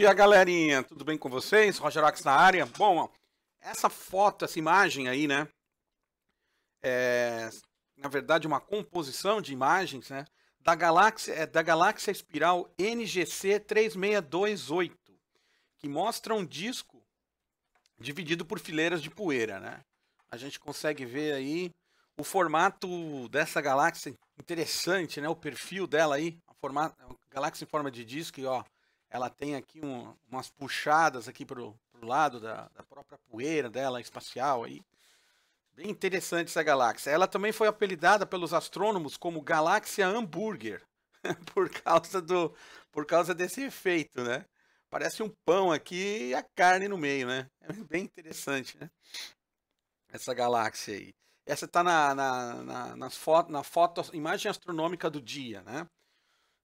dia, galerinha. Tudo bem com vocês? Roger Ox na área. Bom, essa foto, essa imagem aí, né? É, na verdade, uma composição de imagens, né? Da galáxia, é, da galáxia espiral NGC 3628, que mostra um disco dividido por fileiras de poeira, né? A gente consegue ver aí o formato dessa galáxia interessante, né? O perfil dela aí, a, forma a galáxia em forma de disco, ó, ela tem aqui um, umas puxadas aqui para o lado da, da, própria poeira dela espacial aí. Bem interessante essa galáxia. Ela também foi apelidada pelos astrônomos como galáxia hambúrguer por causa do por causa desse efeito, né? Parece um pão aqui e a carne no meio, né? É bem interessante, né? Essa galáxia aí. Essa está na, na, na, nas foto, na foto, imagem astronômica do dia, né?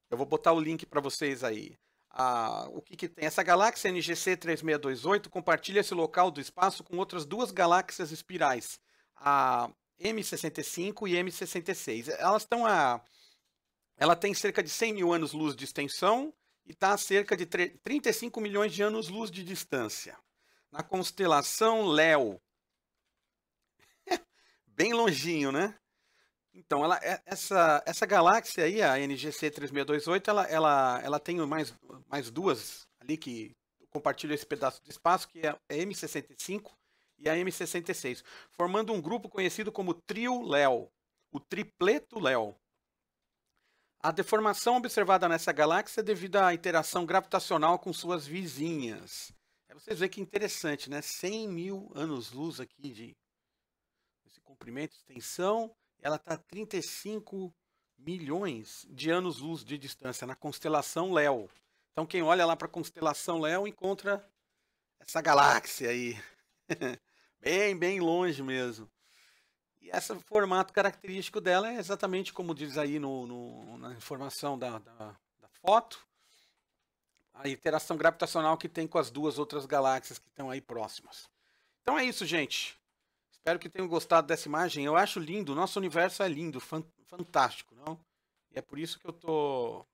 Eu vou botar o link para vocês aí a, o que, que, tem? Essa galáxia NGC 3628 compartilha esse local do espaço com outras duas galáxias espirais, a M65 e M66. Elas estão a. Ela tem cerca de 100 mil anos-luz de extensão e está a cerca de 35 milhões de anos-luz de distância. Na constelação Léo. Bem longinho, né? Então, ela, é, essa, essa galáxia aí, a NGC 3628, ela, ela, ela tem mais, mais duas ali que compartilham esse pedaço de espaço, que é a M65 e a M66, formando um grupo conhecido como Trio Léo, o Tripleto Léo. A deformação observada nessa galáxia é devido à interação gravitacional com suas vizinhas. Aí é, vocês veem que interessante, né? 100 mil anos-luz aqui de esse comprimento, extensão, ela está a 35 milhões de anos-luz de distância, na constelação Léo. Então, quem olha lá para a constelação Léo encontra essa galáxia aí. bem, bem longe mesmo. E esse formato característico dela é exatamente como diz aí no, no na informação da, da, da foto, a interação gravitacional que tem com as duas outras galáxias que estão aí próximas. Então é isso, gente. Espero que tenham gostado dessa imagem. Eu acho lindo, o nosso universo é lindo, fantástico, não? E é por isso que eu tô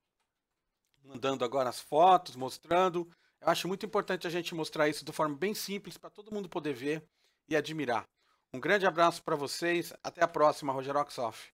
mandando agora as fotos, mostrando. Eu acho muito importante a gente mostrar isso de forma bem simples para todo mundo poder ver e admirar. Um grande abraço para vocês. Até a próxima, Roger Oxoff.